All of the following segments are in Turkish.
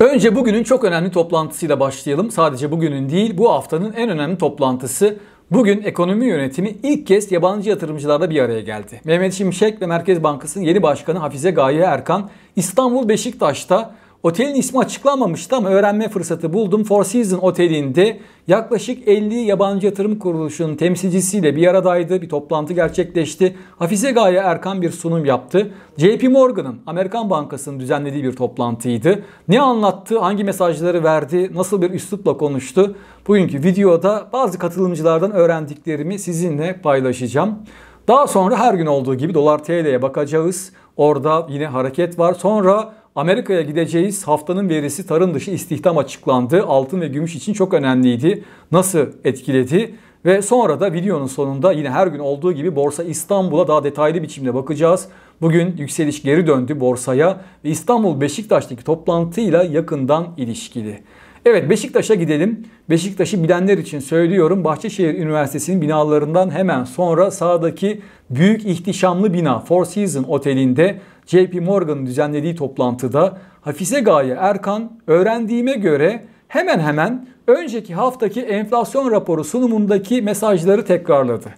Önce bugünün çok önemli toplantısıyla başlayalım. Sadece bugünün değil bu haftanın en önemli toplantısı. Bugün ekonomi yönetimi ilk kez yabancı yatırımcılarla bir araya geldi. Mehmet Şimşek ve Merkez Bankası'nın yeni başkanı Hafize Gaye Erkan İstanbul Beşiktaş'ta Otelin ismi açıklanmamıştı ama öğrenme fırsatı buldum. Four Seasons Oteli'nde yaklaşık 50 yabancı yatırım kuruluşunun temsilcisiyle bir aradaydı. Bir toplantı gerçekleşti. Hafize Gaye Erkan bir sunum yaptı. JP Morgan'ın Amerikan Bankası'nın düzenlediği bir toplantıydı. Ne anlattı, hangi mesajları verdi, nasıl bir üslupla konuştu? Bugünkü videoda bazı katılımcılardan öğrendiklerimi sizinle paylaşacağım. Daha sonra her gün olduğu gibi dolar TL'ye bakacağız. Orada yine hareket var. Sonra Amerika'ya gideceğiz. Haftanın verisi tarım dışı istihdam açıklandı. Altın ve gümüş için çok önemliydi. Nasıl etkiledi? Ve sonra da videonun sonunda yine her gün olduğu gibi Borsa İstanbul'a daha detaylı biçimde bakacağız. Bugün yükseliş geri döndü borsaya ve İstanbul Beşiktaş'taki toplantıyla yakından ilişkili. Evet Beşiktaş'a gidelim. Beşiktaş'ı bilenler için söylüyorum. Bahçeşehir Üniversitesi'nin binalarından hemen sonra sağdaki büyük ihtişamlı bina Four Seasons Oteli'nde JP Morgan'ın düzenlediği toplantıda Hafize Gaye Erkan öğrendiğime göre hemen hemen önceki haftaki enflasyon raporu sunumundaki mesajları tekrarladı.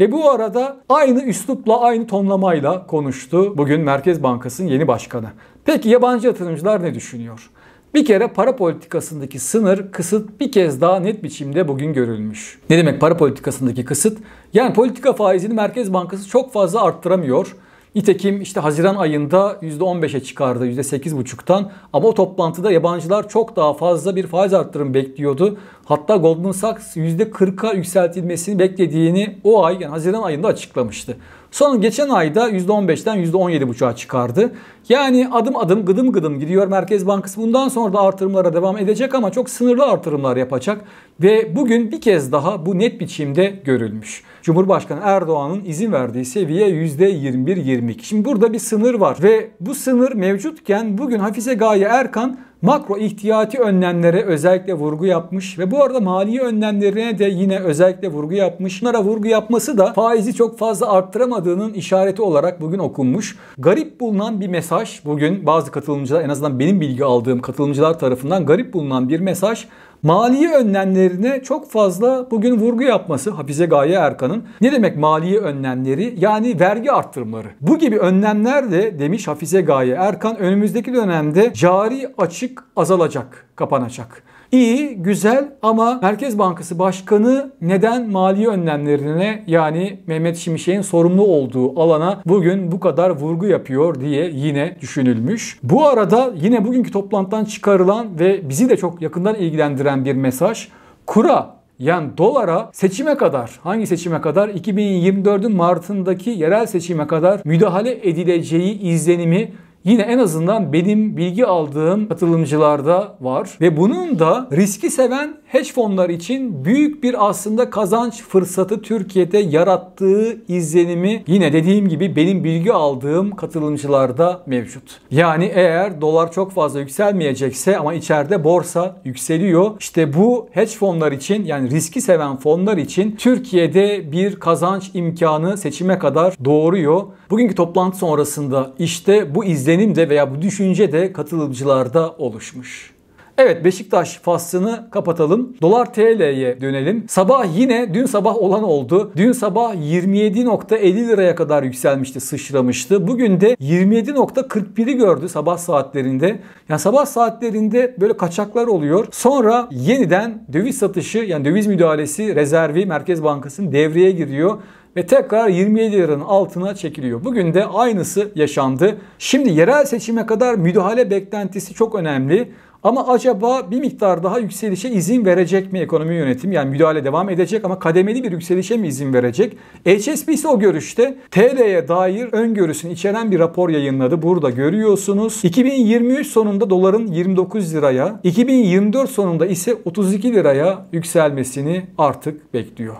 Ve bu arada aynı üslupla, aynı tonlamayla konuştu bugün Merkez Bankası'nın yeni başkanı. Peki yabancı yatırımcılar ne düşünüyor? Bir kere para politikasındaki sınır, kısıt bir kez daha net biçimde bugün görülmüş. Ne demek para politikasındaki kısıt? Yani politika faizini Merkez Bankası çok fazla arttıramıyor Nitekim işte Haziran ayında %15'e çıkardı %8,5'tan ama o toplantıda yabancılar çok daha fazla bir faiz arttırım bekliyordu. Hatta Goldman Sachs %40'a yükseltilmesini beklediğini o ay yani Haziran ayında açıklamıştı. Sonra geçen ayda %15'ten %17,5'a çıkardı. Yani adım adım gıdım gıdım gidiyor Merkez Bankası. Bundan sonra da artırımlara devam edecek ama çok sınırlı artırımlar yapacak. Ve bugün bir kez daha bu net biçimde görülmüş. Cumhurbaşkanı Erdoğan'ın izin verdiği seviye %21-22. Şimdi burada bir sınır var ve bu sınır mevcutken bugün Hafize Gaye Erkan makro ihtiyati önlemlere özellikle vurgu yapmış ve bu arada mali önlemlerine de yine özellikle vurgu yapmış. Bunlara vurgu yapması da faizi çok fazla arttıramadığının işareti olarak bugün okunmuş. Garip bulunan bir mesaj bugün bazı katılımcılar en azından benim bilgi aldığım katılımcılar tarafından garip bulunan bir mesaj maliye önlemlerine çok fazla bugün vurgu yapması Hafize Gaye Erkan'ın. Ne demek maliye önlemleri? Yani vergi arttırımları. Bu gibi önlemler de demiş Hafize Gaye Erkan önümüzdeki dönemde cari açık azalacak, kapanacak. İyi, güzel ama Merkez Bankası Başkanı neden mali önlemlerine yani Mehmet Şimşek'in sorumlu olduğu alana bugün bu kadar vurgu yapıyor diye yine düşünülmüş. Bu arada yine bugünkü toplantıdan çıkarılan ve bizi de çok yakından ilgilendiren bir mesaj. Kura yani dolara seçime kadar, hangi seçime kadar? 2024'ün Mart'ındaki yerel seçime kadar müdahale edileceği izlenimi yine en azından benim bilgi aldığım katılımcılarda var ve bunun da riski seven hedge fonları için büyük bir aslında kazanç fırsatı Türkiye'de yarattığı izlenimi yine dediğim gibi benim bilgi aldığım katılımcılarda mevcut. Yani eğer dolar çok fazla yükselmeyecekse ama içeride borsa yükseliyor. İşte bu hedge fonlar için yani riski seven fonlar için Türkiye'de bir kazanç imkanı seçime kadar doğuruyor. Bugünkü toplantı sonrasında işte bu izlenim de veya bu düşünce de katılımcılarda oluşmuş. Evet Beşiktaş faslını kapatalım. Dolar TL'ye dönelim. Sabah yine dün sabah olan oldu. Dün sabah 27.50 liraya kadar yükselmişti, sıçramıştı. Bugün de 27.41'i gördü sabah saatlerinde. Yani sabah saatlerinde böyle kaçaklar oluyor. Sonra yeniden döviz satışı yani döviz müdahalesi rezervi Merkez Bankası'nın devreye giriyor ve tekrar 27 liranın altına çekiliyor. Bugün de aynısı yaşandı. Şimdi yerel seçime kadar müdahale beklentisi çok önemli. Ama acaba bir miktar daha yükselişe izin verecek mi ekonomi yönetimi? Yani müdahale devam edecek ama kademeli bir yükselişe mi izin verecek? HSBC o görüşte TL'ye dair öngörüsünü içeren bir rapor yayınladı. Burada görüyorsunuz. 2023 sonunda doların 29 liraya, 2024 sonunda ise 32 liraya yükselmesini artık bekliyor.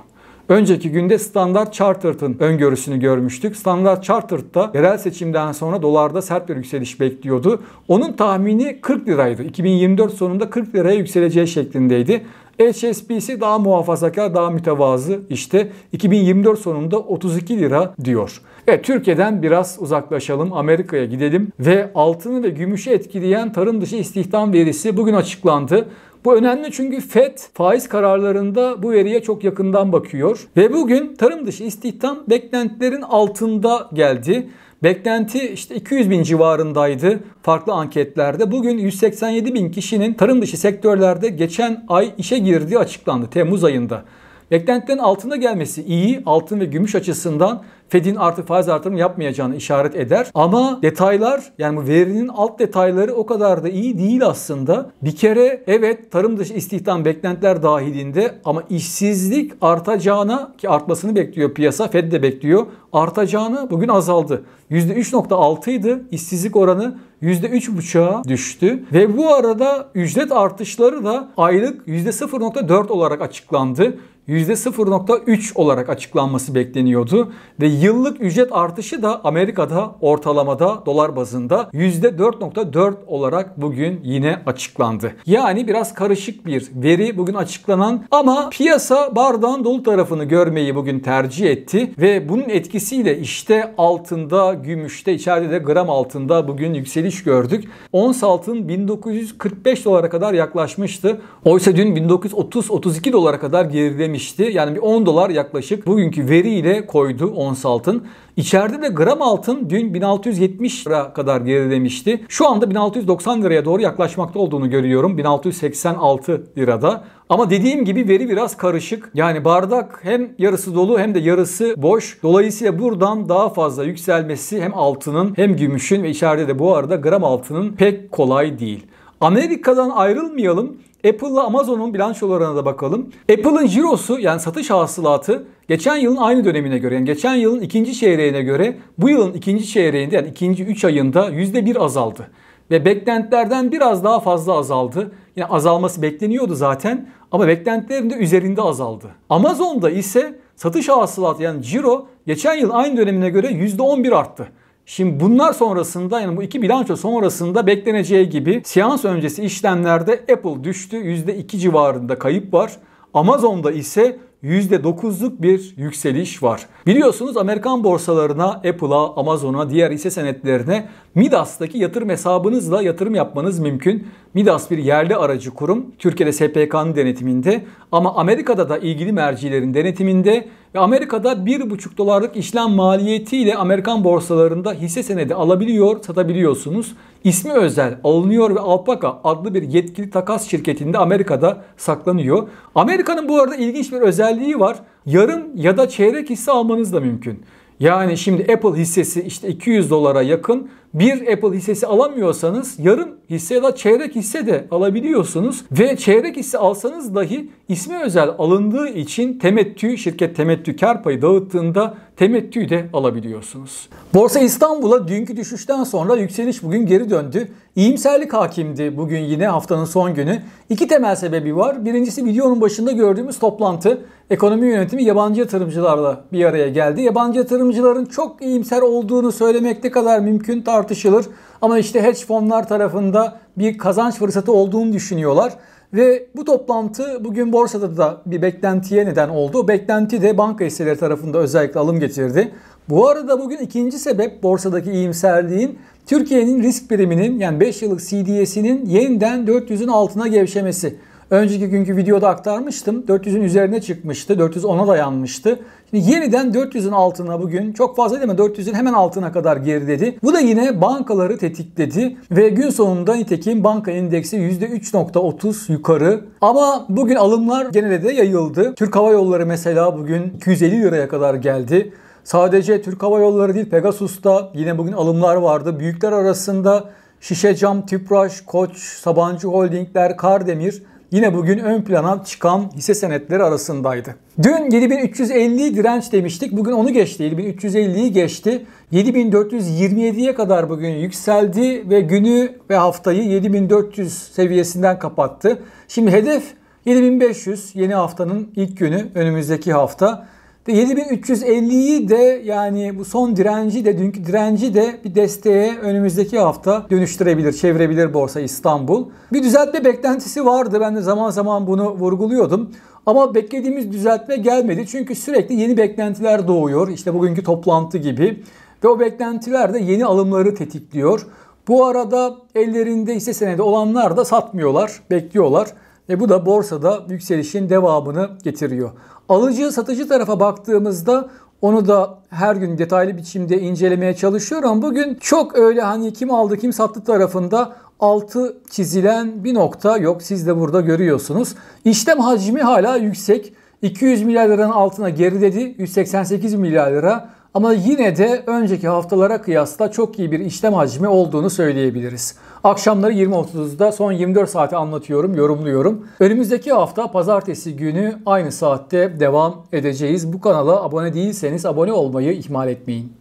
Önceki günde Standard Chartered'ın öngörüsünü görmüştük. Standard Chartered'da yerel seçimden sonra dolarda sert bir yükseliş bekliyordu. Onun tahmini 40 liraydı. 2024 sonunda 40 liraya yükseleceği şeklindeydi. HSBC daha muhafazakar, daha mütevazı işte 2024 sonunda 32 lira diyor. Evet Türkiye'den biraz uzaklaşalım, Amerika'ya gidelim ve altını ve gümüşü etkileyen tarım dışı istihdam verisi bugün açıklandı. Bu önemli çünkü FED faiz kararlarında bu veriye çok yakından bakıyor. Ve bugün tarım dışı istihdam beklentilerin altında geldi. Beklenti işte 200 bin civarındaydı farklı anketlerde. Bugün 187 bin kişinin tarım dışı sektörlerde geçen ay işe girdiği açıklandı Temmuz ayında. Beklentilerin altında gelmesi iyi, altın ve gümüş açısından Fed'in artık faiz artırım yapmayacağını işaret eder. Ama detaylar yani bu verinin alt detayları o kadar da iyi değil aslında. Bir kere evet tarım dışı istihdam beklentiler dahilinde ama işsizlik artacağına ki artmasını bekliyor piyasa Fed de bekliyor artacağına bugün azaldı. %3.6 idi işsizlik oranı %3.5'a düştü ve bu arada ücret artışları da aylık %0.4 olarak açıklandı. %0.3 olarak açıklanması bekleniyordu ve yıllık ücret artışı da Amerika'da ortalamada dolar bazında %4.4 olarak bugün yine açıklandı. Yani biraz karışık bir veri bugün açıklanan ama piyasa bardağın dolu tarafını görmeyi bugün tercih etti ve bunun etkisiyle işte altında, gümüşte, içeride de gram altında bugün yükseliş gördük. Ons altın 1945 dolara kadar yaklaşmıştı. Oysa dün 1930-32 dolara kadar gerilemişti demişti. Yani bir 10 dolar yaklaşık bugünkü veriyle koydu ons altın. İçeride de gram altın dün 1670 lira kadar gerilemişti. Şu anda 1690 liraya doğru yaklaşmakta olduğunu görüyorum. 1686 lirada. Ama dediğim gibi veri biraz karışık. Yani bardak hem yarısı dolu hem de yarısı boş. Dolayısıyla buradan daha fazla yükselmesi hem altının hem gümüşün ve içeride de bu arada gram altının pek kolay değil. Amerika'dan ayrılmayalım. Apple'la Amazon'un bilançolarına da bakalım. Apple'ın cirosu yani satış hasılatı geçen yılın aynı dönemine göre yani geçen yılın ikinci çeyreğine göre bu yılın ikinci çeyreğinde yani ikinci 3 ayında %1 azaldı. Ve beklentilerden biraz daha fazla azaldı. Yani azalması bekleniyordu zaten ama beklentilerin de üzerinde azaldı. Amazon'da ise satış hasılatı yani ciro geçen yıl aynı dönemine göre %11 arttı. Şimdi bunlar sonrasında yani bu iki bilanço sonrasında bekleneceği gibi seans öncesi işlemlerde Apple düştü. %2 civarında kayıp var. Amazon'da ise %9'luk bir yükseliş var. Biliyorsunuz Amerikan borsalarına, Apple'a, Amazon'a, diğer hisse senetlerine Midas'taki yatırım hesabınızla yatırım yapmanız mümkün. Midas bir yerli aracı kurum. Türkiye'de SPK'nın denetiminde ama Amerika'da da ilgili mercilerin denetiminde ve Amerika'da 1,5 dolarlık işlem maliyetiyle Amerikan borsalarında hisse senedi alabiliyor, satabiliyorsunuz. İsmi özel alınıyor ve Alpaka adlı bir yetkili takas şirketinde Amerika'da saklanıyor. Amerika'nın bu arada ilginç bir özelliği var. Yarım ya da çeyrek hisse almanız da mümkün. Yani şimdi Apple hissesi işte 200 dolara yakın bir Apple hissesi alamıyorsanız yarım hisse ya da çeyrek hisse de alabiliyorsunuz. Ve çeyrek hisse alsanız dahi ismi özel alındığı için temettü, şirket temettü kar payı dağıttığında temettü de alabiliyorsunuz. Borsa İstanbul'a dünkü düşüşten sonra yükseliş bugün geri döndü. İyimserlik hakimdi bugün yine haftanın son günü. İki temel sebebi var. Birincisi videonun başında gördüğümüz toplantı. Ekonomi yönetimi yabancı yatırımcılarla bir araya geldi. Yabancı yatırımcıların çok iyimser olduğunu söylemek ne kadar mümkün tartışılır. Ama işte hedge fonlar tarafında bir kazanç fırsatı olduğunu düşünüyorlar. Ve bu toplantı bugün borsada da bir beklentiye neden oldu. Beklenti de banka hisseleri tarafında özellikle alım getirdi. Bu arada bugün ikinci sebep borsadaki iyimserliğin Türkiye'nin risk priminin yani 5 yıllık CDS'inin yeniden 400'ün altına gevşemesi. Önceki günkü videoda aktarmıştım. 400'ün üzerine çıkmıştı. 410'a dayanmıştı. Şimdi yeniden 400'ün altına bugün çok fazla değil mi? 400'ün hemen altına kadar geri dedi. Bu da yine bankaları tetikledi ve gün sonunda nitekim banka endeksi %3.30 yukarı. Ama bugün alımlar genelde de yayıldı. Türk Hava Yolları mesela bugün 250 liraya kadar geldi. Sadece Türk Hava Yolları değil Pegasus'ta yine bugün alımlar vardı. Büyükler arasında Şişecam, Tüpraş, Koç, Sabancı Holdingler, Kardemir yine bugün ön plana çıkan hisse senetleri arasındaydı. Dün 7350 direnç demiştik. Bugün onu geçti. 7350'yi geçti. 7427'ye kadar bugün yükseldi ve günü ve haftayı 7400 seviyesinden kapattı. Şimdi hedef 7500 yeni haftanın ilk günü önümüzdeki hafta. 7350'yi de yani bu son direnci de dünkü direnci de bir desteğe önümüzdeki hafta dönüştürebilir, çevirebilir borsa İstanbul. Bir düzeltme beklentisi vardı. Ben de zaman zaman bunu vurguluyordum. Ama beklediğimiz düzeltme gelmedi. Çünkü sürekli yeni beklentiler doğuyor. İşte bugünkü toplantı gibi. Ve o beklentiler de yeni alımları tetikliyor. Bu arada ellerinde ise senede olanlar da satmıyorlar, bekliyorlar. Ve bu da borsada yükselişin devamını getiriyor. Alıcı satıcı tarafa baktığımızda onu da her gün detaylı biçimde incelemeye çalışıyorum. Bugün çok öyle hani kim aldı kim sattı tarafında altı çizilen bir nokta yok. Siz de burada görüyorsunuz. İşlem hacmi hala yüksek. 200 milyar liranın altına geriledi. 188 milyar lira. Ama yine de önceki haftalara kıyasla çok iyi bir işlem hacmi olduğunu söyleyebiliriz. Akşamları 20.30'da son 24 saati anlatıyorum, yorumluyorum. Önümüzdeki hafta pazartesi günü aynı saatte devam edeceğiz. Bu kanala abone değilseniz abone olmayı ihmal etmeyin.